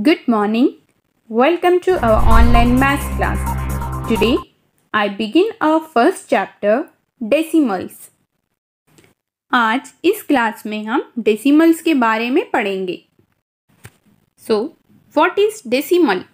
Good morning. Welcome to our online maths class. Today, I begin our first chapter decimals आज इस class में हम decimals के बारे में पढ़ेंगे so what is decimal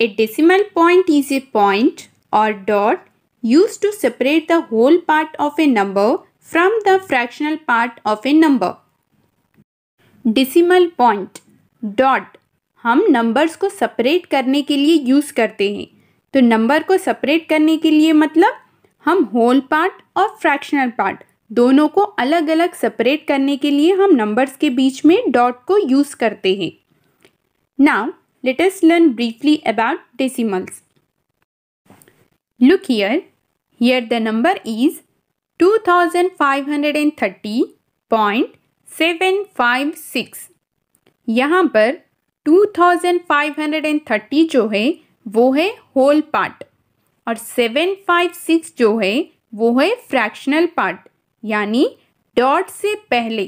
a decimal point is a point और dot use to separate the whole part of a number from the fractional part of a number decimal point dot हम numbers को separate करने के लिए use करते हैं तो number को सेपरेट करने के लिए मतलब हम होल पार्ट और फ्रैक्शनल पार्ट दोनों को अलग अलग सेपरेट करने के लिए हम नंबर्स के बीच में डॉट को यूज़ करते हैं now let us learn briefly about decimals look here here the number is 2530.756. यहाँ पर 2530 जो है वो है होल पार्ट और 756 जो है वो है फ्रैक्शनल पार्ट यानी डॉट से पहले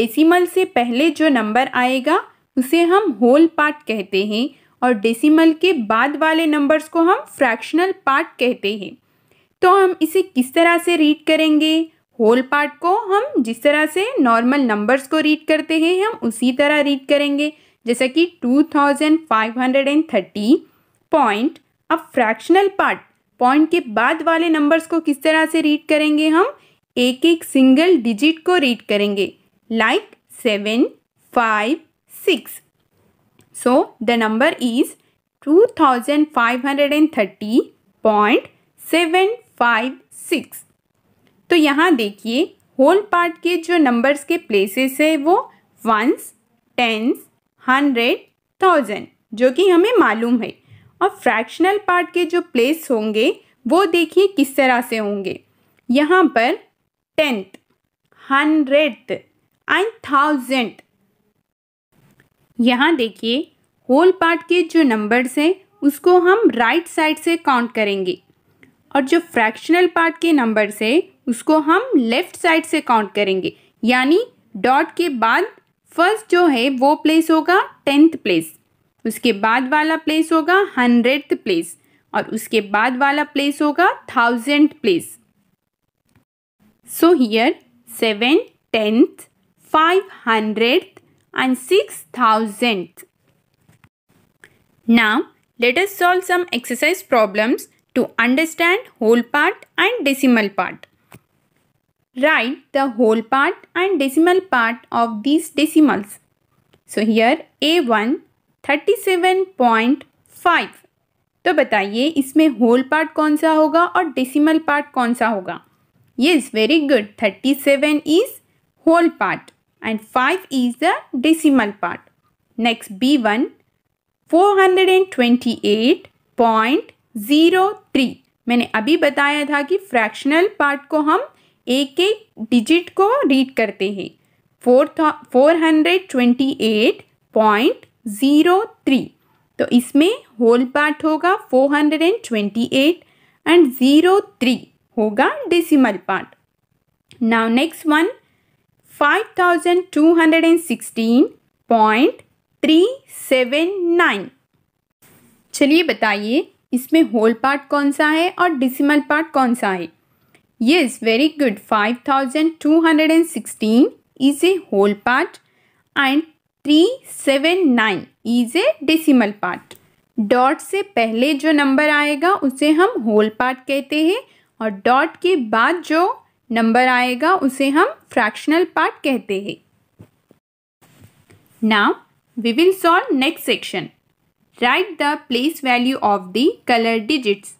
डेसिमल से पहले जो नंबर आएगा उसे हम होल पार्ट कहते हैं और डेसिमल के बाद वाले नंबर्स को हम फ्रैक्शनल पार्ट कहते हैं तो हम इसे किस तरह से रीड करेंगे होल पार्ट को हम जिस तरह से नॉर्मल नंबर्स को रीड करते हैं हम उसी तरह रीड करेंगे जैसा कि 2530 पॉइंट अब फ्रैक्शनल पार्ट पॉइंट के बाद वाले नंबर्स को किस तरह से रीड करेंगे हम एक एक सिंगल डिजिट को रीड करेंगे like seven five six so the number is two thousand five hundred and thirty point seven five six तो यहाँ देखिए होल पार्ट के जो नंबर्स के प्लेसेस है वो वंस टेंस हंड्रेड थाउजेंड जो कि हमें मालूम है और फ्रैक्शनल पार्ट के जो प्लेस होंगे वो देखिए किस तरह से होंगे यहाँ पर टेंथ हंड्रेड एंड थाउजेंड यहाँ देखिए होल पार्ट के जो नंबर्स हैं उसको हम राइट right साइड से काउंट करेंगे और जो फ्रैक्शनल पार्ट के नंबर्स है उसको हम लेफ्ट साइड से काउंट करेंगे यानी डॉट के बाद फर्स्ट जो है वो प्लेस होगा टेंथ प्लेस उसके बाद वाला प्लेस होगा हंड्रेड प्लेस और उसके बाद वाला प्लेस होगा thousand place so here seven tenth five hundred and six Now, let us solve some exercise problems to understand whole part and decimal part Write the whole part and decimal part of these decimals. So here A1 37.5 तो बताइए इसमें whole part कौन सा होगा और decimal part कौन सा होगा yes very good thirty seven is whole part and five is the decimal part next B one four hundred and twenty eight point zero three मैंने अभी बताया था कि फ्रैक्शनल पार्ट को हम एक एक डिजिट को रीड करते हैं four four hundred twenty eight point zero three तो इसमें होल पार्ट होगा four hundred and twenty eight and zero three होगा decimal part now next one five thousand two hundred and sixteen point three seven nine चलिए बताइए इसमें whole part कौन सा है और डिसिमल पार्ट कौन सा है Yes, very good. 5216 is a whole part and 379 is a decimal part. Dot से पहले जो नंबर आएगा उसे हम होल पार्ट कहते हैं और डॉट के बाद जो नंबर आएगा उसे हम फ्रैक्शनल पार्ट कहते हैं now we will solve next section right the place value of the colour digits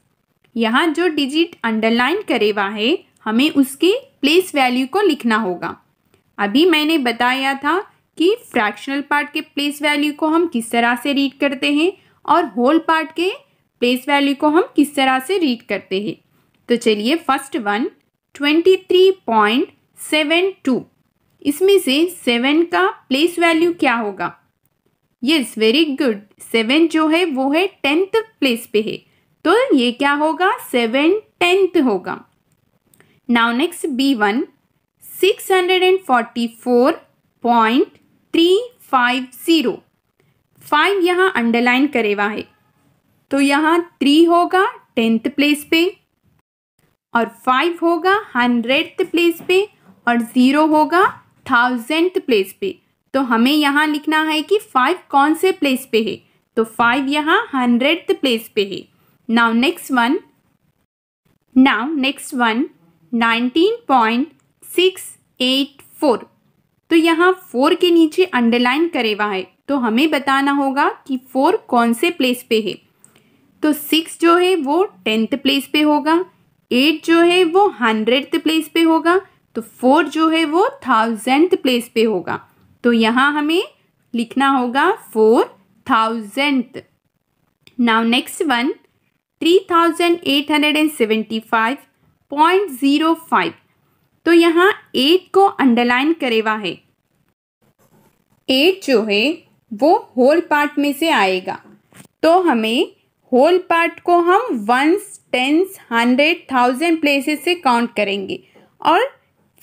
यहाँ जो डिजिट अंडरलाइन करे हुआ है हमें उसके प्लेस वैल्यू को लिखना होगा अभी मैंने बताया था कि फ्रैक्शनल पार्ट के प्लेस वैल्यू को हम किस तरह से रीड करते हैं और होल पार्ट के प्लेस वैल्यू को हम किस तरह से रीड करते हैं तो चलिए first one twenty three point seven two इसमें से सेवन का प्लेस वैल्यू क्या होगा यस वेरी गुड सेवन जो है वो है टेंथ प्लेस पे है तो ये क्या होगा सेवन टेंथ होगा now next B one six hundred and forty four point three five zero five यहाँ अंडरलाइन करे हुआ है तो यहाँ थ्री होगा टेंथ प्लेस पे और फाइव होगा हंड्रेड प्लेस पे और ज़ीरो होगा थाउजेंड प्लेस पे तो हमें यहाँ लिखना है कि फाइव कौन से प्लेस पे है तो फाइव यहाँ हंड्रेड प्लेस पे है now next one now next one 19.684 तो यहाँ फोर के नीचे अंडरलाइन करे हुआ है तो हमें बताना होगा कि फोर कौन से प्लेस पे है तो सिक्स जो है वो टेंथ प्लेस पे होगा एट जो है वो हंड्रेड प्लेस पे होगा तो फोर जो है वो थाउजेंड प्लेस पे होगा तो यहाँ हमें लिखना होगा four thousand now next one 19.685 3875.05 तो यहाँ 8 को अंडरलाइन करेवा है 8 जो है वो होल पार्ट में से आएगा तो हमें होल पार्ट को हम ones tens hundred thousand places से काउंट करेंगे और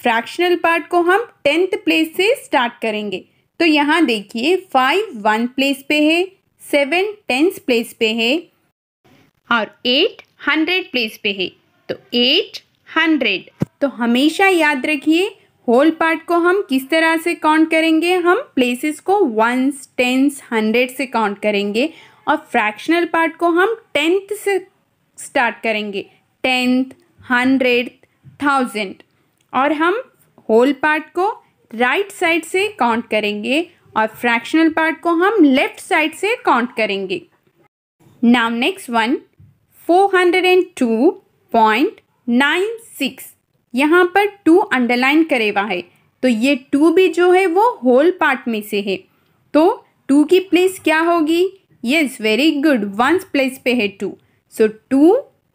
फ्रैक्शनल पार्ट को हम टेंथ प्लेस से स्टार्ट करेंगे तो यहाँ देखिए फाइव वन प्लेस पे है सेवन टेंथ प्लेस पे है और एट हंड्रेड प्लेस पे है तो एट हंड्रेड तो हमेशा याद रखिए होल पार्ट को हम किस तरह से काउंट करेंगे हम प्लेसेस को वंस टेंस हंड्रेड से काउंट करेंगे और फ्रैक्शनल पार्ट को हम टेंथ से स्टार्ट करेंगे टेंथ हंड्रेड थाउजेंड और हम होल पार्ट को राइट right साइड से काउंट करेंगे और फ्रैक्शनल पार्ट को हम लेफ्ट साइड से काउंट करेंगे नाउ नेक्स्ट वन 402.96 यहाँ पर टू अंडरलाइन करे हुआ है तो ये टू भी जो है वो होल पार्ट में से है तो टू की प्लेस क्या होगी yes very good ones place पे है टू सो टू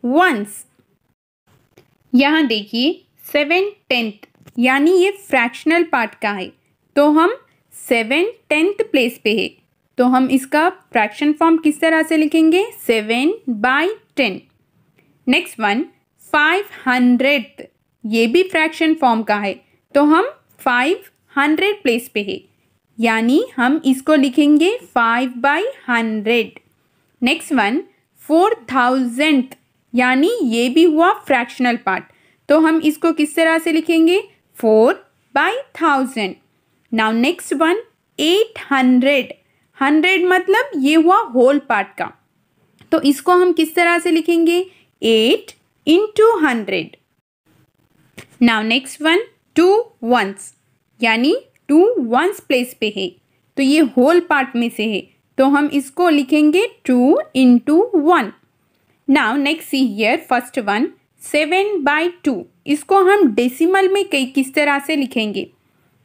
वंस यहाँ देखिए सेवन टेंथ यानी ये फ्रैक्शनल पार्ट का है तो हम सेवन टेंथ प्लेस पे है तो हम इसका फ्रैक्शन फॉर्म किस तरह से लिखेंगे seven by ten next one five hundred ये भी फ्रैक्शन फॉर्म का है तो हम फाइव हंड्रेड प्लेस पे है यानी हम इसको लिखेंगे five by hundred next one four thousand यानी ये भी हुआ फ्रैक्शनल पार्ट तो हम इसको किस तरह से लिखेंगे four by thousand now next one eight hundred hundred मतलब ये हुआ होल पार्ट का तो इसको हम किस तरह से लिखेंगे eight into hundred now next one two ones यानी टू वंस प्लेस पे है तो ये होल पार्ट में से है तो हम इसको लिखेंगे two into one now next here first one seven by two इसको हम डेसिमल में कई किस तरह से लिखेंगे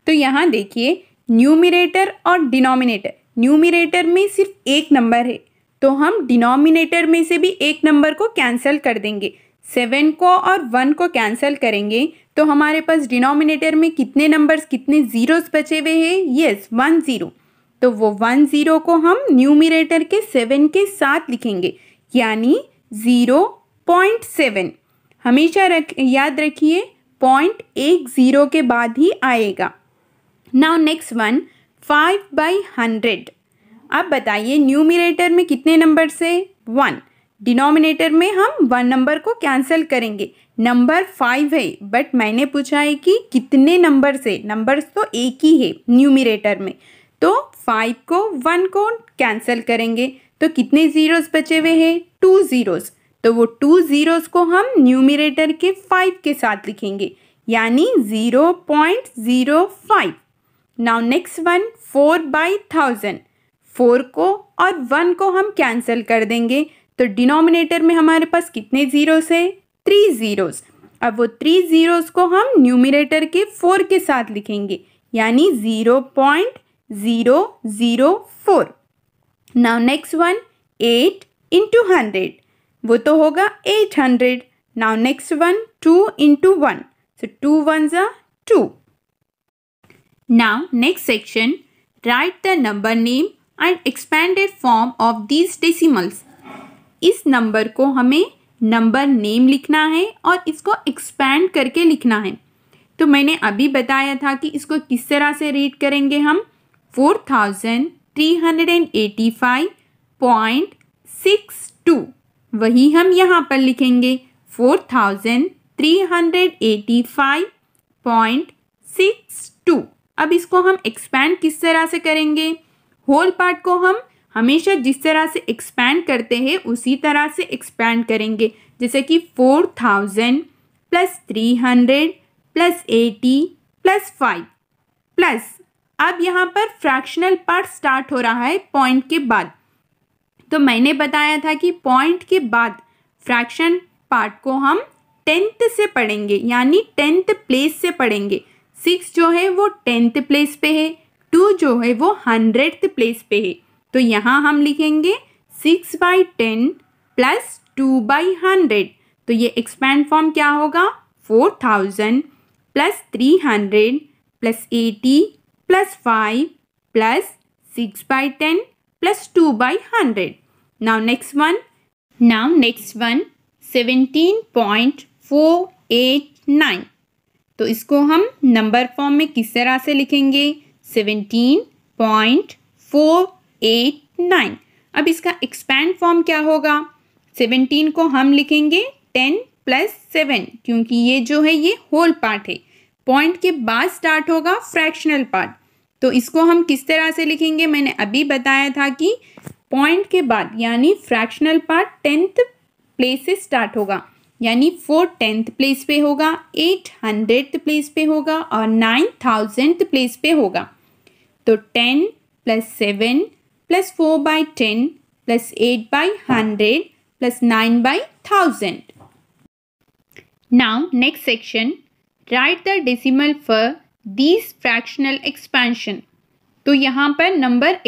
तो यहाँ देखिए न्यूमिरेटर और डिनोमिनेटर न्यूमिरेटर में सिर्फ एक नंबर है तो हम डिनोमिनेटर में से भी एक नंबर को कैंसिल कर देंगे सेवन को और वन को कैंसिल करेंगे तो हमारे पास डिनोमिनेटर में कितने नंबर्स कितने ज़ीरोस बचे हुए हैं यस वन ज़ीरो तो वो वन ज़ीरो को हम न्यूमिनेटर के सेवन के साथ लिखेंगे यानी ज़ीरो पॉइंट सेवन हमेशा रख याद रखिए पॉइंट एक ज़ीरो के बाद ही आएगा now next one five by hundred अब बताइए न्यूमिनेटर में कितने नंबर से वन डिनोमिनेटर में हम वन नंबर को कैंसिल करेंगे नंबर फाइव है बट मैंने पूछा है कि कितने नंबर से नंबर्स तो एक ही है न्यूमिनेटर में तो फाइव को वन को कैंसिल करेंगे तो कितने ज़ीरोज़ बचे हुए हैं टू ज़ीरोज़ तो वो टू ज़ीरोज़ को हम न्यूमिनेटर के फाइव के साथ लिखेंगे यानी zero point zero five now next one four by thousand four को और वन को हम कैंसिल कर देंगे तो डिनोमिनेटर में हमारे पास कितने ज़ीरोस है थ्री ज़ीरोस अब वो थ्री ज़ीरोस को हम न्यूमिनेटर के फोर के साथ लिखेंगे यानी zero point zero zero four now next one eight into hundred वो तो होगा eight hundred now next one two into one so two one ज़ा two now next section right the number name and expanded form of these decimals इस number को हमें number name लिखना है और इसको एक्सपैंड करके लिखना है तो मैंने अभी बताया था कि इसको किस तरह से रीड करेंगे हम four thousand three hundred and eighty five point six two वही हम यहाँ पर लिखेंगे four thousand three hundred eighty five point six two अब इसको हम एक्सपैंड किस तरह से करेंगे होल पार्ट को हम हमेशा जिस तरह से एक्सपैंड करते हैं उसी तरह से एक्सपैंड करेंगे जैसे कि four thousand plus three hundred plus eighty plus five plus अब यहाँ पर फ्रैक्शनल पार्ट स्टार्ट हो रहा है पॉइंट के बाद तो मैंने बताया था कि पॉइंट के बाद फ्रैक्शन पार्ट को हम टेंथ से पढ़ेंगे यानी टेंथ प्लेस से पढ़ेंगे सिक्स जो है वो टेंथ प्लेस पे है टू जो है वो हंड्रेड प्लेस पे है तो यहाँ हम लिखेंगे six by ten plus two by hundred तो ये एक्सपैंड फॉर्म क्या होगा four thousand plus three hundred plus eighty plus five plus six by ten plus two by hundred now next one now next one seventeen point four eight nine तो इसको हम number form में किस तरह से लिखेंगे seventeen point four eight nine अब इसका एक्सपैंड फॉर्म क्या होगा सेवनटीन को हम लिखेंगे टेन प्लस सेवन क्योंकि ये जो है ये होल पार्ट है पॉइंट के बाद स्टार्ट होगा फ्रैक्शनल पार्ट तो इसको हम किस तरह से लिखेंगे मैंने अभी बताया था कि पॉइंट के बाद यानी फ्रैक्शनल पार्ट टेंथ प्लेस से स्टार्ट होगा यानी फोर टेंथ प्लेस पे होगा एट हंड्रेड प्लेस पे होगा और नाइन थाउजेंड प्लेस पे होगा तो ten plus seven plus four by ten plus eight by hundred plus nine by thousand now next section right the decimal for this fractional expansion तो यहाँ पर number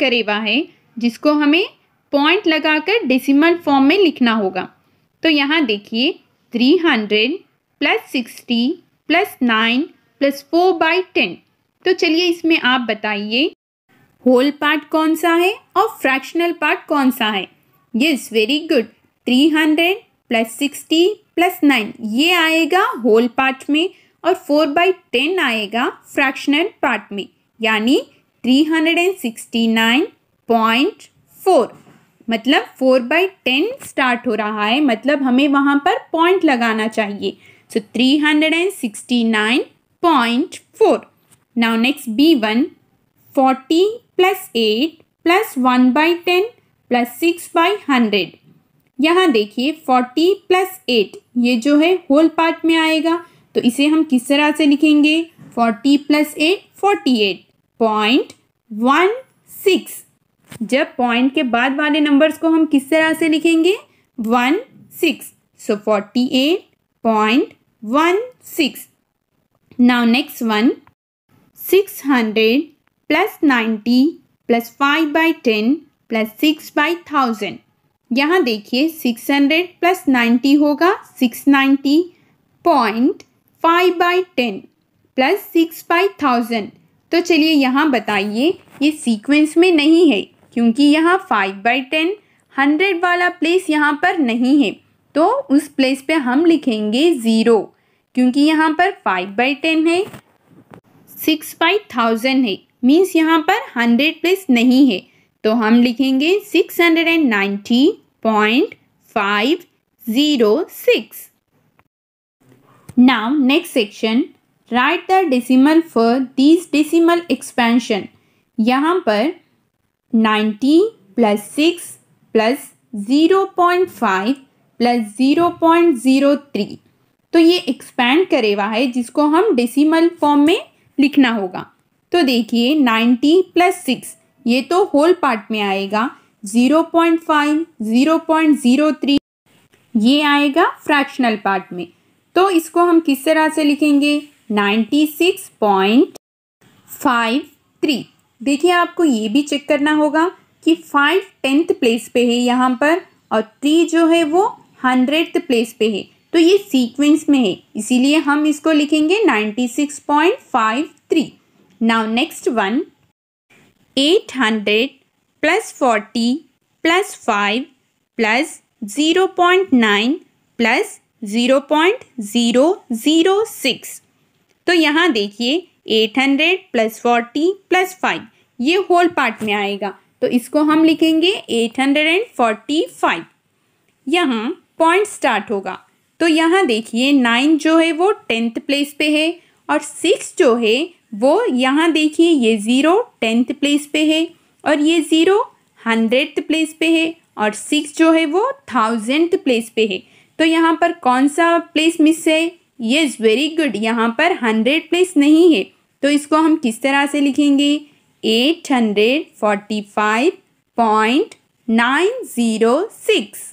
करे हुआ है जिसको हमें पॉइंट लगाकर डेसिमल फॉर्म में लिखना होगा तो यहाँ देखिए three hundred plus sixty plus nine plus four by ten तो चलिए इसमें आप बताइए होल पार्ट कौन सा है और फ्रैक्शनल पार्ट कौन सा है yes very good three hundred plus sixty plus nine ये आएगा होल पार्ट में और फोर बाई टेन आएगा फ्रैक्शनल पार्ट में यानी three hundred and sixty nine point four मतलब फोर बाई टेन स्टार्ट हो रहा है मतलब हमें वहाँ पर पॉइंट लगाना चाहिए so three hundred and sixty nine point four Now next B1, 40 plus 8 plus one by ten plus six by hundred यहाँ देखिए फोर्टी प्लस एट ये जो है होल पार्ट में आएगा तो इसे हम किस तरह से लिखेंगे forty plus eight forty eight point one six जब पॉइंट के बाद वाले नंबर्स को हम किस तरह से लिखेंगे one six so forty eight point one six now next one six hundred plus ninety plus five by ten plus six by thousand यहाँ देखिए सिक्स हंड्रेड प्लस नाइन्टी होगा six ninety point five by ten plus six by thousand तो चलिए यहाँ बताइए ये sequence में नहीं है क्योंकि यहाँ फाइव बाई टेन हंड्रेड वाला प्लेस यहाँ पर नहीं है तो उस प्लेस पे हम लिखेंगे ज़ीरो क्योंकि यहाँ पर फाइव बाई टेन है सिक्स बाई थाउजेंड है मीन्स यहाँ पर हंड्रेड प्लेस नहीं है तो हम लिखेंगे six hundred and ninety point five zero six now next section right the decimal for this decimal expansion यहाँ पर ninety plus six plus zero point five plus zero point zero three तो ये expand करे हुआ है जिसको हम decimal form में लिखना होगा तो देखिए नाइन्टी प्लस सिक्स ये तो होल पार्ट में आएगा zero point five zero point zero three ये आएगा फ्रैक्शनल पार्ट में तो इसको हम किस तरह से लिखेंगे ninety six point five three देखिए आपको ये भी चेक करना होगा कि फाइव टेंथ प्लेस पे है यहाँ पर और थ्री जो है वो हंड्रेड प्लेस पे है तो ये सीक्वेंस में है इसीलिए हम इसको लिखेंगे 96.53 now next one 800 plus 40 plus 5 plus 0.9 plus 0.006 तो यहाँ देखिए 800 प्लस 40 प्लस 5 ये होल पार्ट में आएगा तो इसको हम लिखेंगे 845 यहाँ पॉइंट स्टार्ट होगा तो यहाँ देखिए नाइन जो है वो टेंथ प्लेस पे है और सिक्स जो है वो यहाँ देखिए ये ज़ीरो टेंथ प्लेस पे है और ये ज़ीरो हंड्रेड प्लेस पे है और सिक्स जो है वो थाउजेंड प्लेस पे है तो यहाँ पर कौन सा प्लेस मिस है ये इज़ वेरी गुड यहाँ पर हंड्रेड प्लेस नहीं है तो इसको हम किस तरह से लिखेंगे eight hundred forty five point nine zero six